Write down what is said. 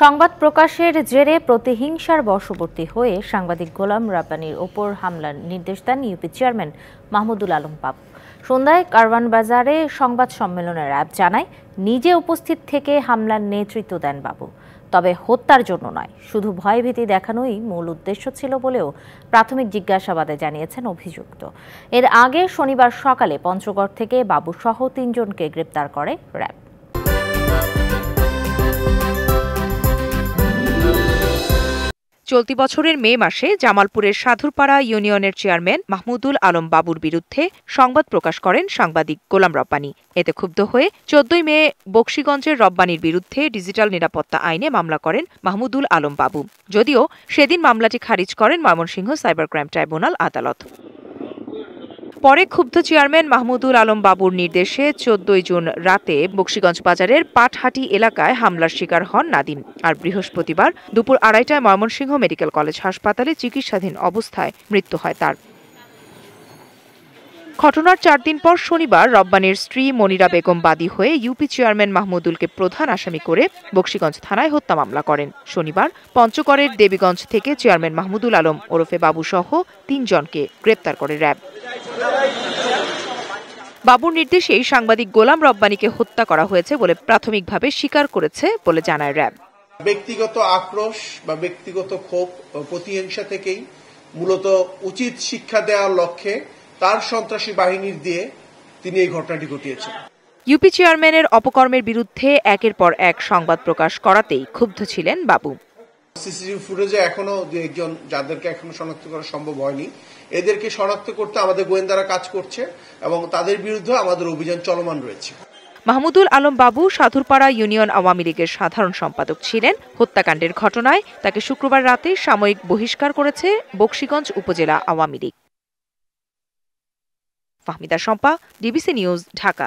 সংবাদ প্রকাশের জেরে প্রতিহিংসার বশবর্তী হয়ে সাংবাদিক গোলাম রাব্বানির ওপর হামলার নির্দেশ দেন ইউপি চেয়ারম্যান মাহমুদুল আলম পাপ সন্ধ্যায় কারওয়ান বাজারে সংবাদ সম্মেলনের অ্যাপ জানায় নিজে উপস্থিত থেকে হামলার নেতৃত্ব দেন বাবু তবে হত্যার জন্য নয় শুধু ভয়ভীতি দেখানোই মূল উদ্দেশ্য ছিল বলেও প্রাথমিক জিজ্ঞাসাবাদে জানিয়েছেন অভিযুক্ত এর আগে শনিবার সকালে পঞ্চগড় থেকে বাবুসহ তিনজনকে গ্রেপ্তার করে র্যাব চলতি বছরের মে মাসে জামালপুরের সাধুরপাড়া ইউনিয়নের চেয়ারম্যান মাহমুদুল আলম বাবুর বিরুদ্ধে সংবাদ প্রকাশ করেন সাংবাদিক গোলাম রব্বানি এতে ক্ষুব্ধ হয়ে চোদ্দই মে বক্সিগঞ্জের রব্বানির বিরুদ্ধে ডিজিটাল নিরাপত্তা আইনে মামলা করেন মাহমুদুল আলম বাবু যদিও সেদিন মামলাটি খারিজ করেন ময়মনসিংহ সাইবার ক্রাইম ট্রাইব্যুনাল আদালত পরে ক্ষুব্ধ চেয়ারম্যান মাহমুদুল আলম বাবুর নির্দেশে চোদ্দই জুন রাতে বক্সিগঞ্জ বাজারের পাটহাটি এলাকায় হামলার শিকার হন নাদিম আর বৃহস্পতিবার দুপুর আড়াইটায় ময়মনসিংহ মেডিকেল কলেজ হাসপাতালে চিকিৎসাধীন অবস্থায় মৃত্যু হয় তার ঘটনার চার দিন পর শনিবার রব্বানের স্ত্রী মনিরা বেগম বাদী হয়ে ইউপি চেয়ারম্যান মাহমুদুলকে প্রধান আসামি করে বক্সিগঞ্জ থানায় হত্যা মামলা করেন শনিবার পঞ্চকরের দেবীগঞ্জ থেকে চেয়ারম্যান মাহমুদুল আলম ওরফে বাবু সহ তিনজনকে গ্রেপ্তার করে র্যাব বাবুর নির্দেশেই সাংবাদিক গোলাম রব্বানিকে হত্যা করা হয়েছে বলে প্রাথমিকভাবে স্বীকার করেছে বলে জানায় র্যাব ব্যক্তিগত আক্রোশ বা ব্যক্তিগত ক্ষোভ প্রতিহিংসা থেকেই মূলত উচিত শিক্ষা দেওয়ার লক্ষ্যে তার সন্ত্রাসী বাহিনীর দিয়ে তিনি এই ঘটনাটি ঘটিয়েছেন ইউপি চেয়ারম্যানের অপকর্মের বিরুদ্ধে একের পর এক সংবাদ প্রকাশ করাতেই ক্ষুব্ধ ছিলেন বাবু সিসিটিভি ফুটেজে এখনো দু একজন যাদেরকে এখনো শনাক্ত করা সম্ভব হয়নি এদেরকে শনাক্ত করতে আমাদের গোয়েন্দারা কাজ করছে এবং তাদের বিরুদ্ধে আমাদের অভিযান চলমান রয়েছে মাহমুদুল আলম বাবু সাধুরপাড়া ইউনিয়ন আওয়ামী লীগের সাধারণ সম্পাদক ছিলেন হত্যাকাণ্ডের ঘটনায় তাকে শুক্রবার রাতে সাময়িক বহিষ্কার করেছে বক্সিগঞ্জ উপজেলা আওয়ামী লীগ ফাহমিদা শম্পা ডিবিসি নিউজ ঢাকা